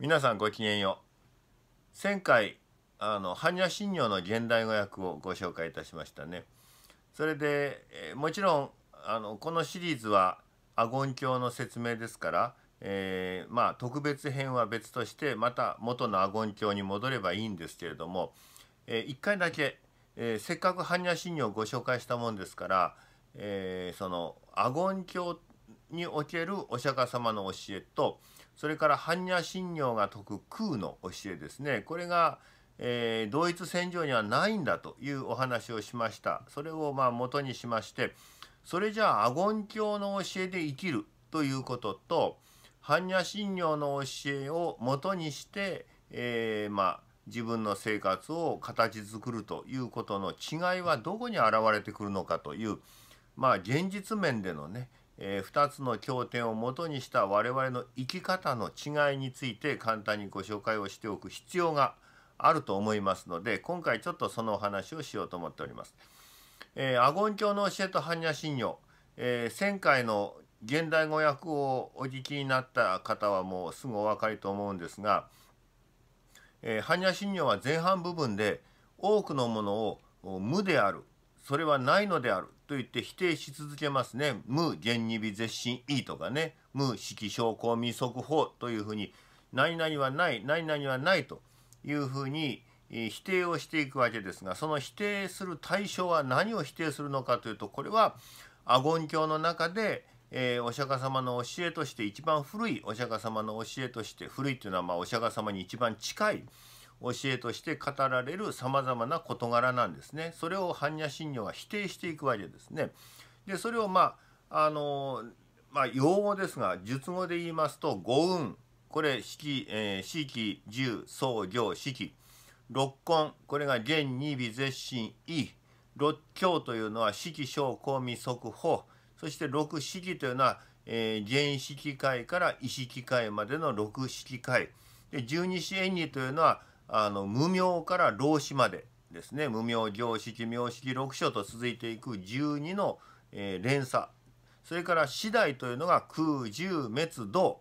皆さんごきげんよう前回あの般若心経の現代語訳をご紹介いたしましたねそれで、えー、もちろんあのこのシリーズは阿言経の説明ですから、えー、まあ特別編は別としてまた元の阿言経に戻ればいいんですけれども、えー、1回だけ、えー、せっかく般若心経をご紹介したもんですから、えー、その阿言経におけるお釈迦様の教えと「それから般若心経が説く空の教えですねこれが、えー、同一線上にはないんだというお話をしましたそれをまあ元にしましてそれじゃあ阿ゴ教の教えで生きるということと般若心経の教えを元にして、えー、まあ自分の生活を形作るということの違いはどこに現れてくるのかというまあ現実面でのねえー、2つの経典をもとにした我々の生き方の違いについて簡単にご紹介をしておく必要があると思いますので今回ちょっとそのお話をしようと思っております。えー、アゴン教の教えと般若心経、えー、前回の現代語訳をお聞きになった方はもうすぐお分かりと思うんですが、えー、般若心経は前半部分で多くのものを無であるそれはないのであると言って否定し続けますね。無善二尾絶いい」とかね、無色症候未速法というふうに、何々はない、何々はないというふうに否定をしていくわけですが、その否定する対象は何を否定するのかというと、これは阿言教の中で、えー、お釈迦様の教えとして一番古いお釈迦様の教えとして古いというのはまあお釈迦様に一番近い教えとして語られるさまざまな事柄なんですね。それを般若心経は否定していくわけですね。でそれをまああのまあ、用語ですが術語で言いますと五運これ式、えー、式十創行式六根これが現二尾絶身意六教というのは式小公未速法、そして六式というのは、えー、原式会から意識会までの六式会で十二支縁起というのはあの無名から老子までですね無名上式名式六章と続いていく12の、えー、連鎖それから次第というのが空十滅道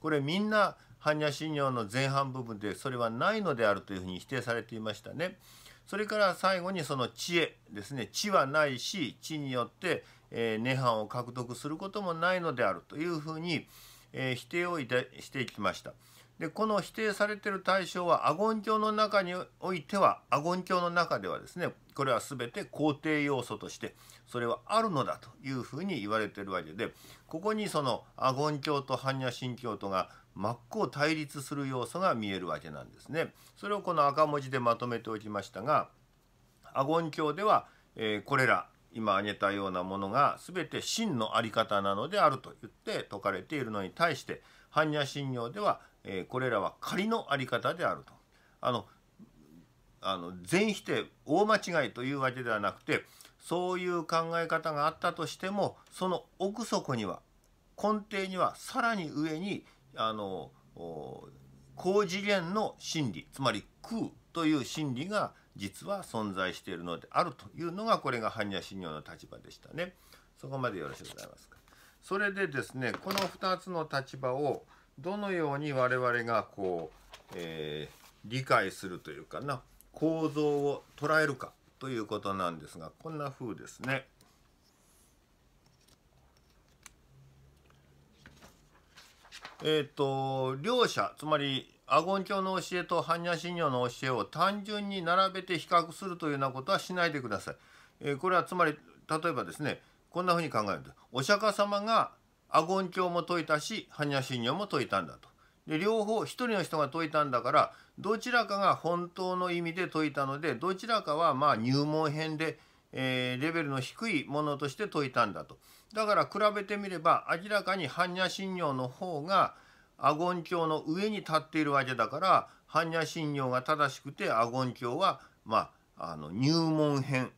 これみんな般若心経の前半部分でそれはないのであるというふうに否定されていましたね。それから最後にその知恵ですね知はないし知によって、えー、涅槃を獲得することもないのであるというふうに、えー、否定をしていきました。でこの否定されてる対象はアゴン教の中においてはアゴン教の中ではですねこれは全て肯定要素としてそれはあるのだというふうに言われてるわけでここにそのアゴン教と般若心経とが真っ向対立する要素が見えるわけなんですね。それをこの赤文字でまとめておきましたがアゴン教では、えー、これら今挙げたようなものが全て真の在り方なのであると言って説かれているのに対して般若心経ではえー、これらは仮のあり方であると。あのあの全否定大間違いというわけではなくてそういう考え方があったとしてもその奥底には根底にはさらに上にあの高次元の真理つまり空という真理が実は存在しているのであるというのがこれが般若心経の立場でしたね。そこまでよろしゅうございますか。それでですねこの2つの立場をどのように我々がこう、えー、理解するというかな構造を捉えるかということなんですがこんな風ですね。えっ、ー、と両者つまりアゴン教の教えと般若心経の教えを単純に並べて比較するというようなことはしないでください。えー、これはつまり例えばですねこんなふうに考えるとお釈迦様がアゴンも解いたし般若心経も解いたんだと。で両方一人の人が解いたんだからどちらかが本当の意味で解いたのでどちらかはま入門編で、えー、レベルの低いものとして解いたんだと。だから比べてみれば明らかに般若心経の方がアゴン教の上に立っているわけだから般若心経が正しくてアゴン教はまあの入門編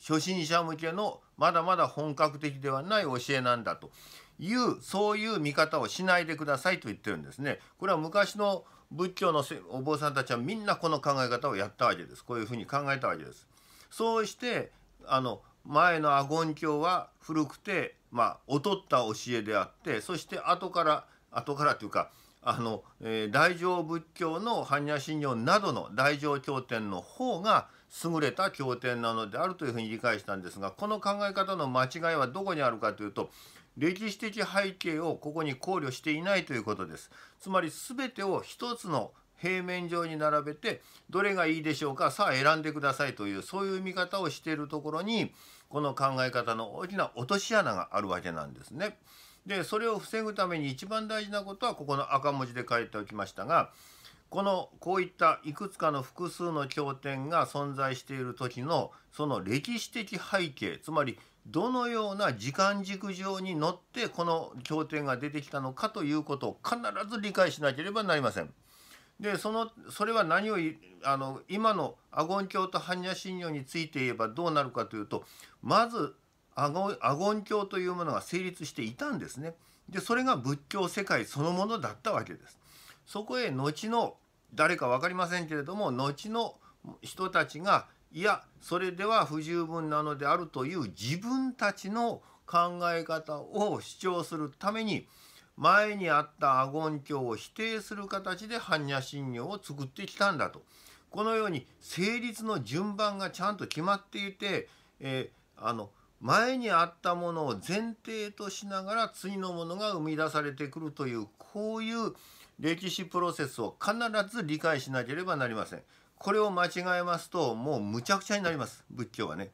初心者向けのまだまだ本格的ではない教えなんだというそういう見方をしないでくださいと言ってるんですね。これは昔の仏教のお坊さんたちはみんなこの考え方をやったわけです。こういうふうに考えたわけです。そうしてあの前のアゴンは古くて、まあ、劣った教えであってそして後から後からというかあの、えー、大乗仏教の般若心経などの大乗経典の方が優れた経典なのであるというふうに理解したんですがこの考え方の間違いはどこにあるかというと歴史的背景をここに考慮していないということです。つまり全てを一つの平面上に並べてどれがいいでしょうかさあ選んでくださいというそういう見方をしているところにこの考え方の大きな落とし穴があるわけなんですね。でそれを防ぐために一番大事なことはここの赤文字で書いておきましたがこのこういったいくつかの複数の経典が存在している時のその歴史的背景つまりどのような時間軸上に乗ってこの経典が出てきたのかということを必ず理解しなければなりません。でそのそれは何をあの今の阿言経と般若心経について言えばどうなるかというとまず阿言経教というものが成立していたんですね。でそれが仏教世界そのものだったわけです。そこへ後の誰か分かりませんけれども後の人たちがいやそれでは不十分なのであるという自分たちの考え方を主張するために前にあった阿言ン教を否定する形で般若心経を作ってきたんだとこのように成立の順番がちゃんと決まっていて、えー、あの前にあったものを前提としながら次のものが生み出されてくるというこういう歴史プロセスを必ず理解しなければなりません。これを間違えますともうむちゃくちゃになります仏教はね。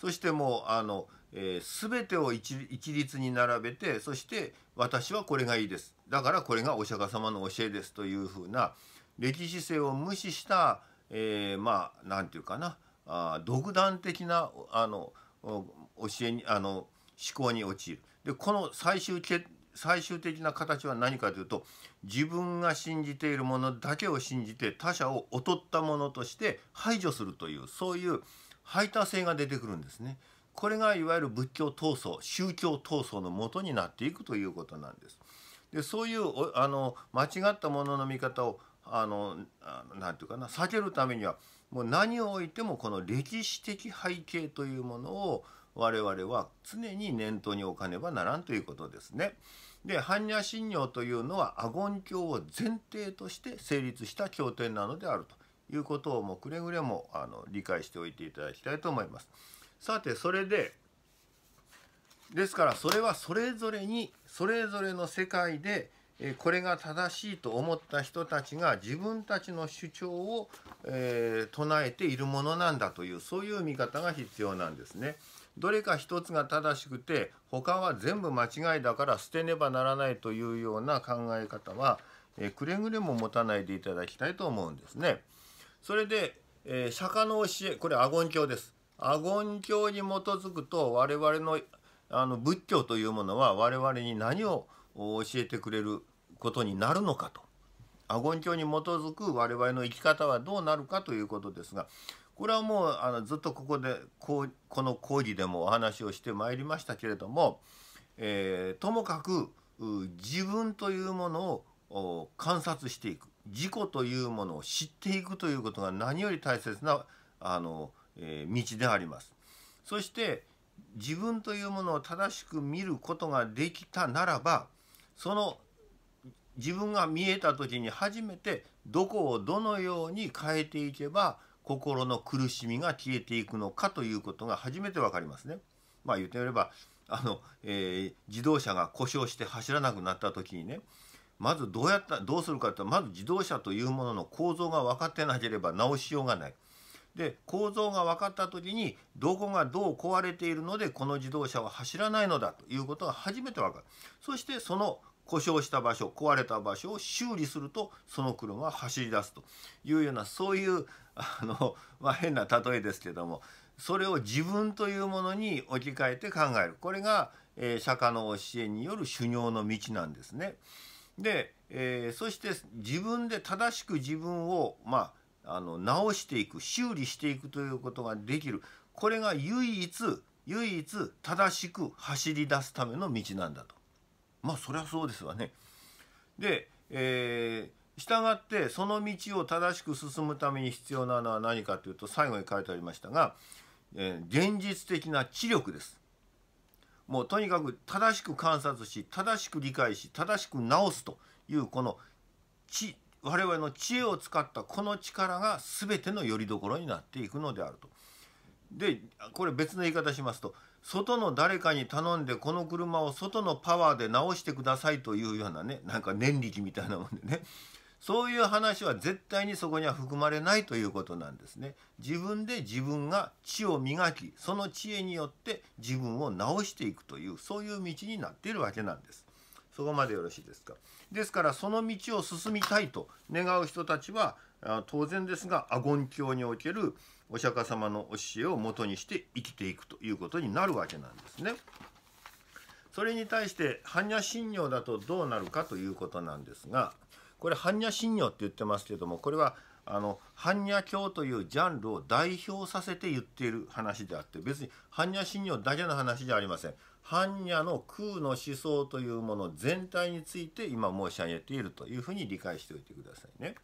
そしてもうあの、えー、全てを一律に並べてそして私はこれがいいですだからこれがお釈迦様の教えですというふうな歴史性を無視した、えー、まあ何て言うかなあ独断的なあの教えにあの思考に陥る。でこの最終決最終的な形は何かというと自分が信じているものだけを信じて他者を劣ったものとして排除するというそういう排他性が出てくるんですね。これがいわゆる仏教闘争宗教闘争のもとになっていくということなんです。でそういうあの間違ったものの見方をあのて言うかな避けるためにはもう何をおいてもこの歴史的背景というものを我々は常に念頭に置かねばならんということですね。で般若心経というのは阿言教を前提として成立した経典なのであるということをもうくれぐれもあの理解しておいていただきたいと思います。さてそれでですからそれはそれぞれにそれぞれの世界でえこれが正しいと思った人たちが自分たちの主張を、えー、唱えているものなんだというそういう見方が必要なんですね。どれか一つが正しくて他は全部間違いだから捨てねばならないというような考え方は、えー、くれぐれも持たないでいただきたいと思うんですね。それで、えー、釈迦の教えこれアゴン教です。アゴン教に基づくと我々のあの仏教というものは我々に何を教えてくれることになるのかとアゴン教に基づく我々の生き方はどうなるかということですがこれはもうあのずっとここでこうこの講義でもお話をしてまいりましたけれども、えー、ともかく自分というものを観察していく自己というものを知っていくということが何より大切なあの、えー、道であります。そして自分というものを正しく見ることができたならばその自分が見えた時に初めてどこをどのように変えていけば心の苦しみが消えていくのかということが初めて分かりますね。まあ言ってみればあの、えー、自動車が故障して走らなくなった時にねまずどうやったどうするかってまず自動車というものの構造が分かってなければ直しようがない。で構造が分かった時にどこがどう壊れているのでこの自動車は走らないのだということが初めて分かるそしてその故障した場所壊れた場所を修理するとその車は走り出すというようなそういうあの、まあ、変な例えですけどもそれを自分というものに置き換えて考えるこれが、えー、釈迦の教えによる修行の道なんですね。で、えー、そして自分で正しく自分を、まああの直していく修理していくということができるこれが唯一唯一正しく走り出すための道なんだとまあそりゃそうですわね。で、えー、従ってその道を正しく進むために必要なのは何かというと最後に書いてありましたが、えー、現実的な知力です。もうとにかく正しく観察し正しく理解し正しく直すというこの知我々の知恵を使ったこの力が全ての拠り所になっていくのであると。でこれ別の言い方しますと外の誰かに頼んでこの車を外のパワーで直してくださいというようなねなんか念力みたいなもんでねそういう話は絶対にそこには含まれないということなんですね。自分で自分が知を磨きその知恵によって自分を直していくというそういう道になっているわけなんです。そこまでよろしいですか。ですからその道を進みたいと願う人たちは当然ですが阿言教におけるお釈迦様の教えをもとにして生きていくということになるわけなんですね。それに対して般若心経だとどうなるかということなんですがこれ般若心経って言ってますけどもこれはあの般若教というジャンルを代表させて言っている話であって別に般若心経だけの話じゃありません般若の空の思想というもの全体について今申し上げているというふうに理解しておいてくださいね。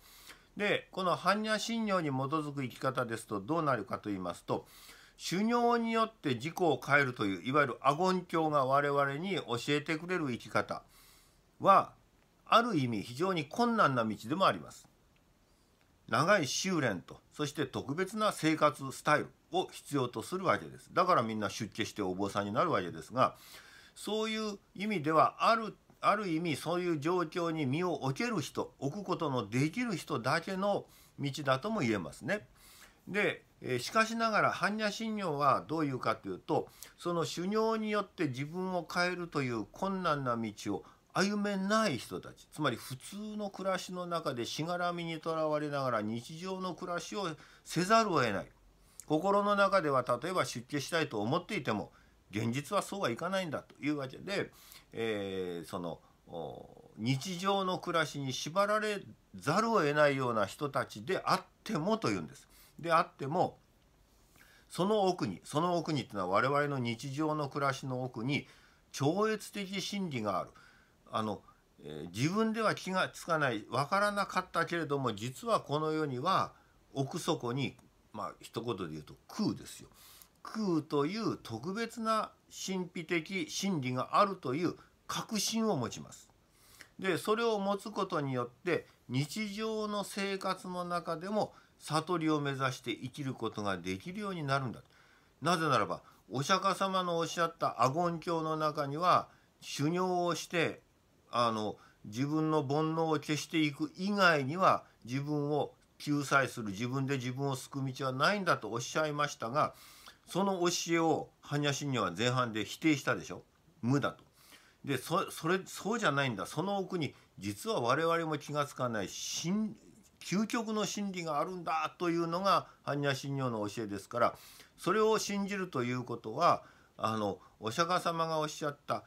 でこの般若心経に基づく生き方ですとどうなるかと言いますと修行によって自己を変えるといういわゆる阿言教が我々に教えてくれる生き方はある意味非常に困難な道でもあります。長い修練とそして特別な生活スタイルを必要とするわけですだからみんな出家してお坊さんになるわけですがそういう意味ではあるある意味そういう状況に身を置ける人置くことのできる人だけの道だとも言えますね。でしかしながら般若心経はどういうかというとその修行によって自分を変えるという困難な道を歩めない人たちつまり普通の暮らしの中でしがらみにとらわれながら日常の暮らしをせざるを得ない心の中では例えば出家したいと思っていても現実はそうはいかないんだというわけで、えー、その日常の暮らしに縛られざるを得ないような人たちであってもというんです。であってもその奥にその奥にというのは我々の日常の暮らしの奥に超越的真理があるあの、えー、自分では気がつかない分からなかったけれども実はこの世には奥底にまあ一言で言うと空ですよ。空という特別な神秘的真理があるという確信を持ちます。でそれを持つことによって日常の生活の中でも悟りを目指して生きることができるようになるんだ。なぜならばお釈迦様のおっしゃった阿言経の中には修行をしてあの自分の煩悩を消していく以外には自分を救済する自分で自分を救う道はないんだとおっしゃいましたがその教えを般若心経は前半で否定したでしょ無だと。でそれそうじゃないんだその奥に実は我々も気が付かない究極の真理があるんだというのが般若心経の教えですからそれを信じるということはあのお釈迦様がおっしゃった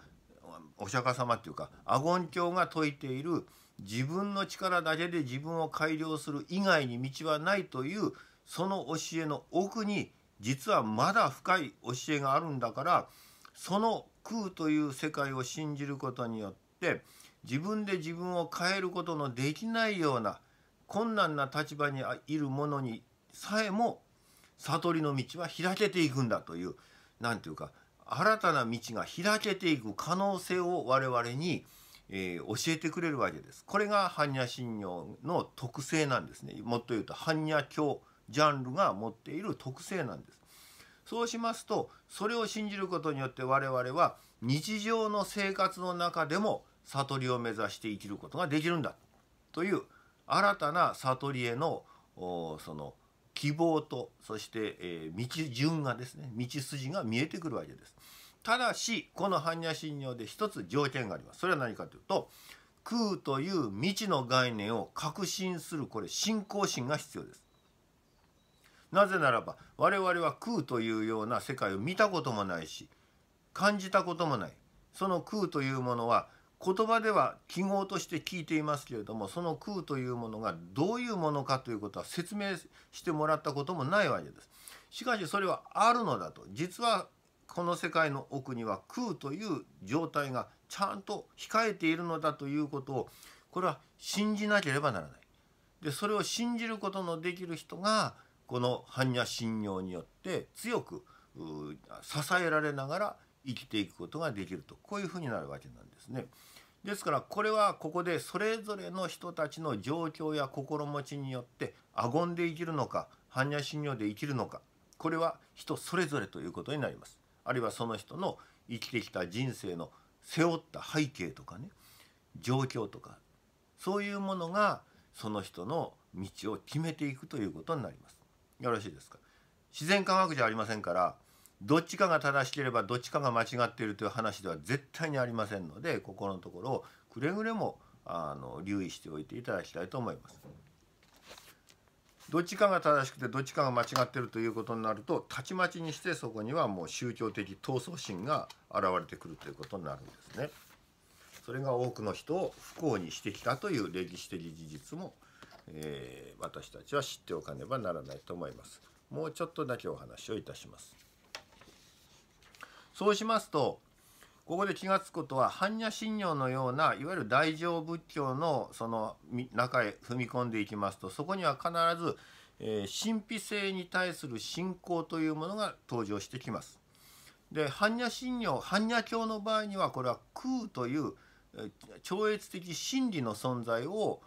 お釈迦様っていうか阿言教が説いている自分の力だけで自分を改良する以外に道はないというその教えの奥に実はまだ深い教えがあるんだからその空という世界を信じることによって自分で自分を変えることのできないような困難な立場にいる者にさえも悟りの道は開けていくんだという何て言うか新たな道が開けていく可能性を我々に、えー、教えてくれるわけです。これが般若心経の特性なんですね。もっと言うと般若教ジャンルが持っている特性なんです。そうしますとそれを信じることによって我々は日常の生活の中でも悟りを目指して生きることができるんだという新たな悟りへのその希望とそして、えー、道順がですね道筋が見えてくるわけです。ただしこの般若心経で一つ条件がありますそれは何かというと空という未知の概念を確信するこれ信仰心が必要ですなぜならば我々は空というような世界を見たこともないし感じたこともないその空というものは言葉では記号として聞いていますけれどもその空というものがどういうものかということは説明してもらったこともないわけです。しかしそれはあるのだと実はこの世界の奥には空という状態がちゃんと控えているのだということをこれは信じなければならない。でそれを信じることのできる人がこの般若心経によって強く支えられながら生きていくことができるとこういうふうになるわけなんですね。ですからこれはここでそれぞれの人たちの状況や心持ちによってあごんで生きるのか般若心経で生きるのかこれは人それぞれということになります。あるいはその人の生きてきた人生の背負った背景とかね状況とかそういうものがその人の道を決めていくということになります。よろしいですか自然科学じゃありませんからどっちかが正しければどっちかが間違っているという話では絶対にありませんのでここのところをくれぐれもあの留意しておいていただきたいと思います。どっちかが正しくてどっちかが間違ってるということになるとたちまちにしてそこにはもう宗教的闘争心が現れてくるということになるんですね。それが多くの人を不幸にしてきたという歴史的事実も、えー、私たちは知っておかねばならないと思います。もうちょっとだけお話をいたします。そうしますとここで気が付くことは般若心経のようないわゆる大乗仏教のその中へ踏み込んでいきますとそこには必ず、えー、神秘性に対する信仰というものが登場してきます。で般若心経般若教の場合にはこれは空という超越的真理の存在を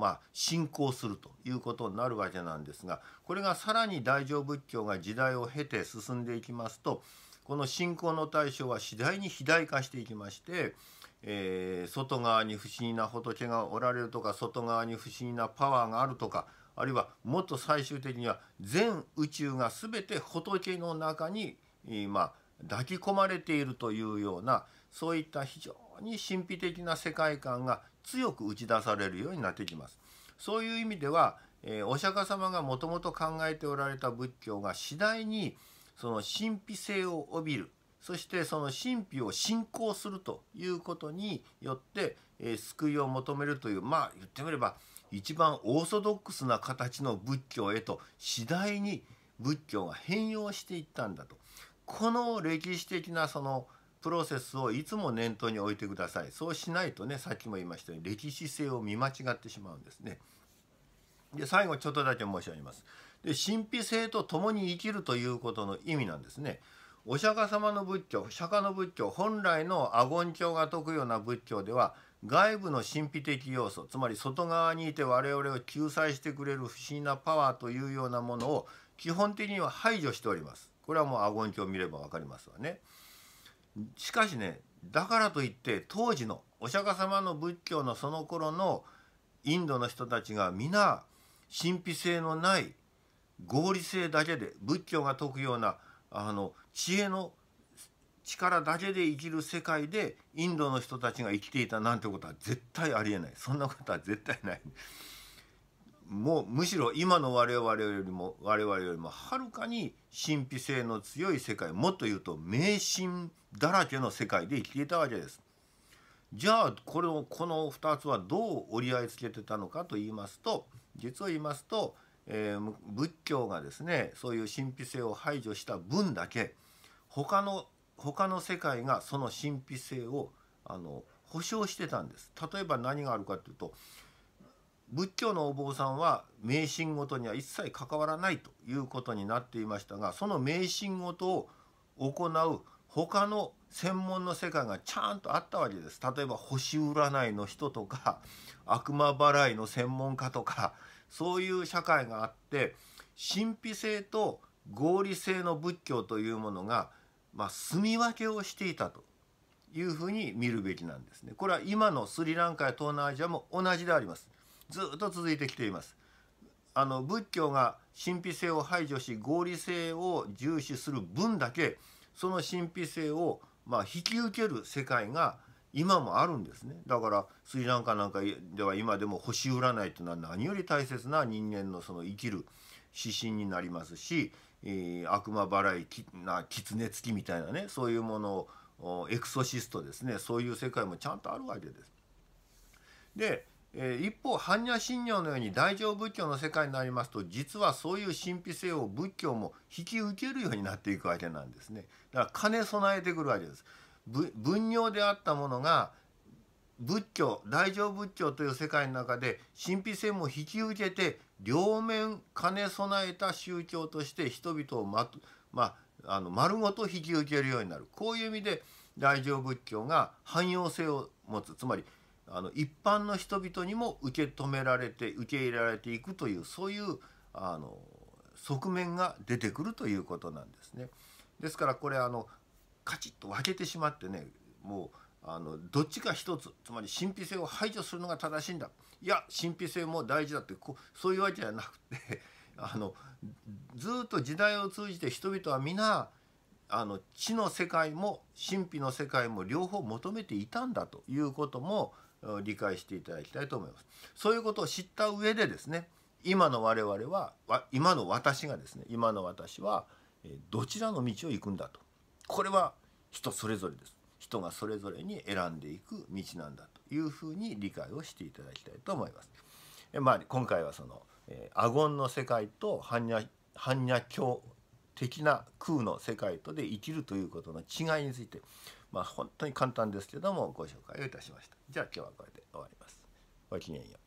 まあ、信仰するということになるわけなんですがこれがさらに大乗仏教が時代を経て進んでいきますとこの信仰の対象は次第に肥大化していきまして、えー、外側に不思議な仏がおられるとか外側に不思議なパワーがあるとかあるいはもっと最終的には全宇宙が全て仏の中に今抱き込まれているというようなそういった非常に神秘的な世界観が強く打ち出されるようになってきます。そういう意味では、えー、お釈迦様がもともと考えておられた仏教が次第に、その神秘性を帯びるそしてその神秘を信仰するということによって、えー、救いを求めるというまあ言ってみれば一番オーソドックスな形の仏教へと次第に仏教が変容していったんだとこの歴史的なそのプロセスをいつも念頭に置いてくださいそうしないとねさっきも言いましたように歴史性を見間違ってしまうんですね。で最後ちょっとだけ申し上げます。で神秘性と共に生きるということの意味なんですね。お釈迦様の仏教釈迦の仏教本来の阿言教が説くような仏教では外部の神秘的要素つまり外側にいて我々を救済してくれる不思議なパワーというようなものを基本的には排除しております。これはもう阿言教を見れば分かりますわね。しかしねだからといって当時のお釈迦様の仏教のその頃のインドの人たちが皆神秘性のない合理性だけで仏教が説くようなあの知恵の力だけで生きる世界でインドの人たちが生きていたなんてことは絶対ありえないそんなことは絶対ないもうむしろ今の我々よりも我々よりもはるかに神秘性の強い世界もっと言うと迷信だらけの世界で生きていたわけですじゃあこれをこの2つはどう折り合いつけてたのかと言いますと実を言いますとえー、仏教がですねそういう神秘性を排除した分だけ他の他の世界がその神秘性をあの保証してたんです例えば何があるかというと仏教のお坊さんは迷信ごとには一切関わらないということになっていましたがその迷信ごとを行う他の専門の世界がちゃんとあったわけです例えば星占いの人とか悪魔払いの専門家とかそういう社会があって神秘性と合理性の仏教というものが、まあ、住み分けをしていたというふうに見るべきなんですね。これは今のスリランカや東南アジアも同じであります。ずっと続いてきています。あの仏教が神秘性を排除し合理性を重視する分だけその神秘性をまあ引き受ける世界が今もあるんですねだからスリランカなんかでは今でも星占いというのは何より大切な人間のその生きる指針になりますし、えー、悪魔払いきな狐付きみたいなねそういうものをエクソシストですねそういう世界もちゃんとあるわけです。で、えー、一方般若心経のように大乗仏教の世界になりますと実はそういう神秘性を仏教も引き受けるようになっていくわけなんですね。だから兼ね備えてくるわけです。分尿であったものが仏教大乗仏教という世界の中で神秘性も引き受けて両面兼ね備えた宗教として人々をままあ、あの丸ごと引き受けるようになるこういう意味で大乗仏教が汎用性を持つつまりあの一般の人々にも受け止められて受け入れられていくというそういうあの側面が出てくるということなんですね。ですからこれあのカチッと分けてしまってねもうあのどっちか一つつまり神秘性を排除するのが正しいんだいや神秘性も大事だってこそういうわけじゃなくて あのずっと時代を通じて人々は皆あの知の世界も神秘の世界も両方求めていたんだということも理解していただきたいと思います。そういうことを知った上でですね今の我々は今の私がですね今の私はどちらの道を行くんだとこれは人それぞれです。人がそれぞれに選んでいく道なんだというふうに理解をしていただきたいと思います。えまあ、今回はその、えー、アゴンの世界と般若般若教的な空の世界とで生きるということの違いについて、まあ、本当に簡単ですけどもご紹介をいたしました。じゃあ今日はこれで終わります。ごきげんよう。